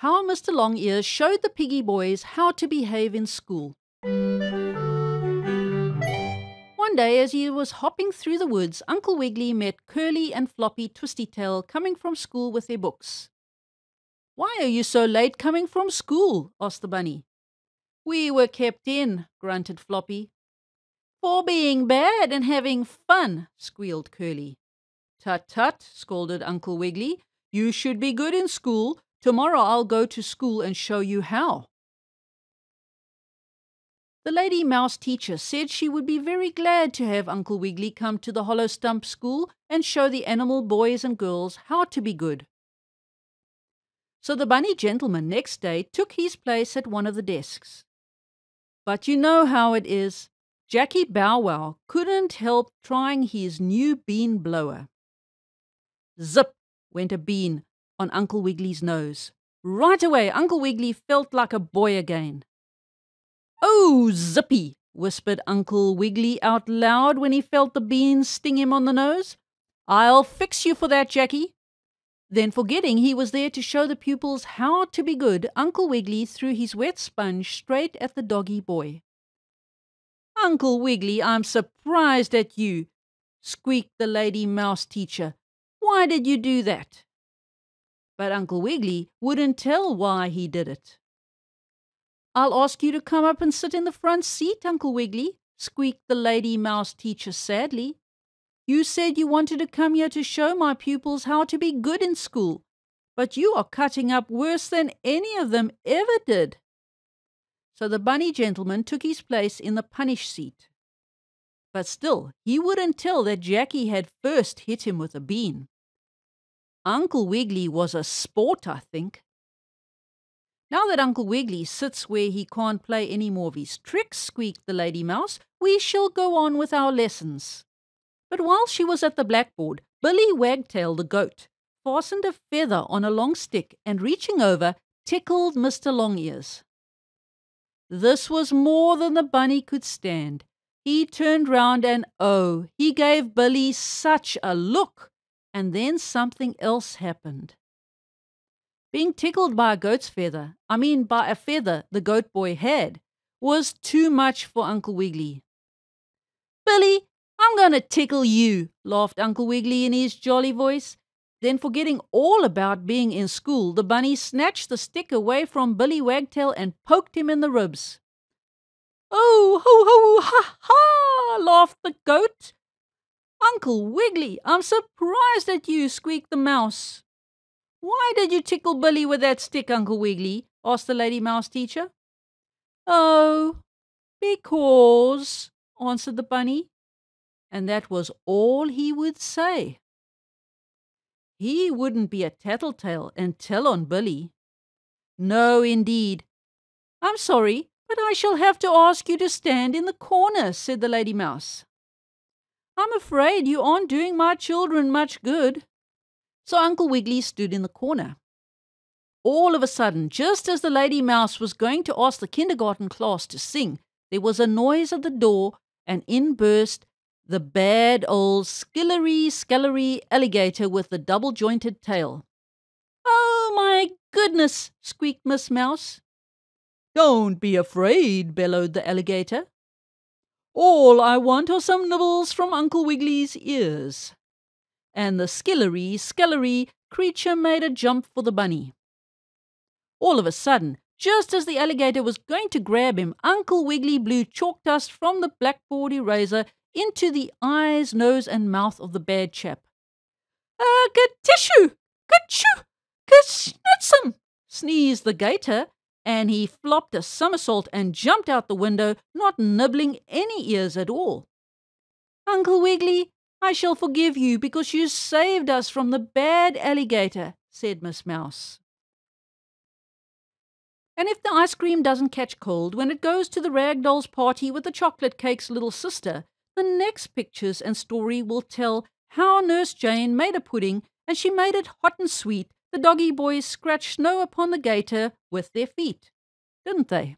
How Mr. Longears Showed the Piggy Boys How to Behave in School. One day, as he was hopping through the woods, Uncle Wiggily met Curly and Floppy Twistytail coming from school with their books. Why are you so late coming from school? asked the bunny. We were kept in, grunted Floppy. For being bad and having fun, squealed Curly. Tut tut, scolded Uncle Wiggily. You should be good in school Tomorrow I'll go to school and show you how. The lady mouse teacher said she would be very glad to have Uncle Wiggily come to the Hollow Stump School and show the animal boys and girls how to be good. So the bunny gentleman next day took his place at one of the desks. But you know how it is. Jackie Bow Wow couldn't help trying his new bean blower. Zip went a bean on Uncle Wiggily's nose. Right away, Uncle Wiggily felt like a boy again. Oh, zippy, whispered Uncle Wiggily out loud when he felt the beans sting him on the nose. I'll fix you for that, Jackie. Then, forgetting he was there to show the pupils how to be good, Uncle Wiggily threw his wet sponge straight at the doggy boy. Uncle Wiggily, I'm surprised at you, squeaked the lady mouse teacher. Why did you do that? but Uncle Wiggily wouldn't tell why he did it. I'll ask you to come up and sit in the front seat, Uncle Wiggily, squeaked the lady mouse teacher sadly. You said you wanted to come here to show my pupils how to be good in school, but you are cutting up worse than any of them ever did. So the bunny gentleman took his place in the punish seat. But still, he wouldn't tell that Jackie had first hit him with a bean. Uncle Wiggily was a sport, I think. Now that Uncle Wiggily sits where he can't play any more of his tricks, squeaked the lady mouse, we shall go on with our lessons. But while she was at the blackboard, Billy Wagtail the goat fastened a feather on a long stick and reaching over, tickled Mr. Longears. This was more than the bunny could stand. He turned round and oh, he gave Billy such a look. And then something else happened. Being tickled by a goat's feather, I mean by a feather the goat boy had, was too much for Uncle Wiggily. Billy, I'm going to tickle you, laughed Uncle Wiggily in his jolly voice. Then, forgetting all about being in school, the bunny snatched the stick away from Billy Wagtail and poked him in the ribs. Oh, ho, ho, ha, ha, laughed the goat. Uncle Wiggily, I'm surprised at you, squeaked the mouse. Why did you tickle Billy with that stick, Uncle Wiggily? asked the lady mouse teacher. Oh, because, answered the bunny. And that was all he would say. He wouldn't be a tattletale and tell on Billy. No, indeed. I'm sorry, but I shall have to ask you to stand in the corner, said the lady mouse. I'm afraid you aren't doing my children much good. So Uncle Wiggily stood in the corner. All of a sudden, just as the lady mouse was going to ask the kindergarten class to sing, there was a noise at the door, and in burst the bad old skillery scalery alligator with the double jointed tail. Oh my goodness! squeaked Miss Mouse. Don't be afraid, bellowed the alligator. All I want are some nibbles from Uncle Wiggily's ears. And the skillery, skellery creature made a jump for the bunny. All of a sudden, just as the alligator was going to grab him, Uncle Wiggily blew chalk dust from the blackboard eraser into the eyes, nose, and mouth of the bad chap. Uh, good tissue! Good chew! Good sneezed the gator and he flopped a somersault and jumped out the window, not nibbling any ears at all. Uncle Wiggily, I shall forgive you because you saved us from the bad alligator, said Miss Mouse. And if the ice cream doesn't catch cold when it goes to the rag doll's party with the chocolate cake's little sister, the next pictures and story will tell how Nurse Jane made a pudding and she made it hot and sweet the doggy boys scratched snow upon the gator with their feet, didn't they?